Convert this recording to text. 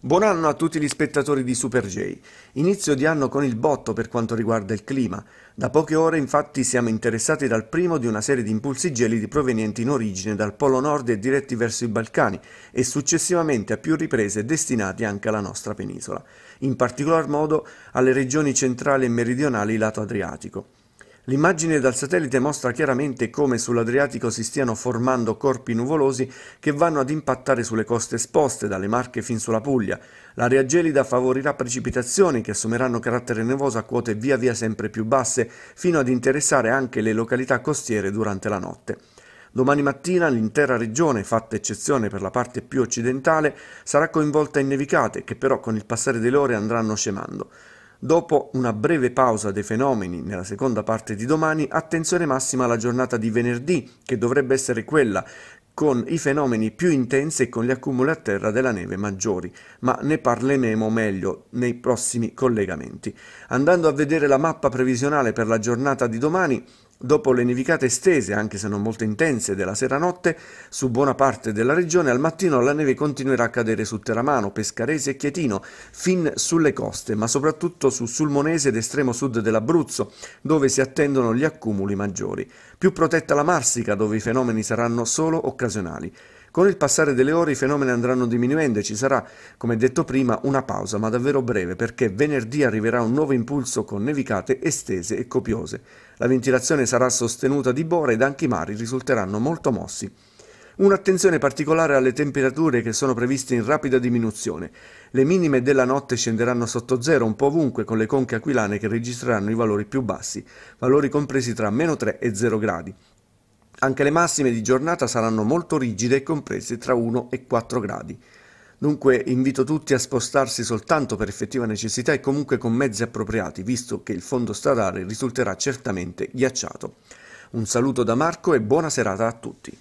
Buon anno a tutti gli spettatori di Super J. Inizio di anno con il botto per quanto riguarda il clima. Da poche ore infatti siamo interessati dal primo di una serie di impulsi gelidi provenienti in origine dal Polo Nord e diretti verso i Balcani e successivamente a più riprese destinati anche alla nostra penisola, in particolar modo alle regioni centrali e meridionali lato Adriatico. L'immagine dal satellite mostra chiaramente come sull'Adriatico si stiano formando corpi nuvolosi che vanno ad impattare sulle coste esposte, dalle Marche fin sulla Puglia. L'aria gelida favorirà precipitazioni che assumeranno carattere nevoso a quote via via sempre più basse, fino ad interessare anche le località costiere durante la notte. Domani mattina l'intera regione, fatta eccezione per la parte più occidentale, sarà coinvolta in nevicate che però con il passare delle ore andranno scemando. Dopo una breve pausa dei fenomeni nella seconda parte di domani, attenzione massima alla giornata di venerdì, che dovrebbe essere quella con i fenomeni più intensi e con gli accumuli a terra della neve maggiori, ma ne parleremo meglio nei prossimi collegamenti. Andando a vedere la mappa previsionale per la giornata di domani, Dopo le nevicate estese, anche se non molto intense, della sera notte, su buona parte della regione al mattino la neve continuerà a cadere su Teramano, Pescarese e Chietino, fin sulle coste, ma soprattutto su Sulmonese ed estremo sud dell'Abruzzo, dove si attendono gli accumuli maggiori. Più protetta la Marsica, dove i fenomeni saranno solo occasionali. Con il passare delle ore i fenomeni andranno diminuendo e ci sarà, come detto prima, una pausa, ma davvero breve, perché venerdì arriverà un nuovo impulso con nevicate estese e copiose. La ventilazione sarà sostenuta di bora ed anche i mari risulteranno molto mossi. Un'attenzione particolare alle temperature che sono previste in rapida diminuzione. Le minime della notte scenderanno sotto zero un po' ovunque con le conche aquilane che registreranno i valori più bassi, valori compresi tra meno 3 e 0 gradi. Anche le massime di giornata saranno molto rigide e comprese tra 1 e 4 gradi. Dunque invito tutti a spostarsi soltanto per effettiva necessità e comunque con mezzi appropriati, visto che il fondo stradale risulterà certamente ghiacciato. Un saluto da Marco e buona serata a tutti.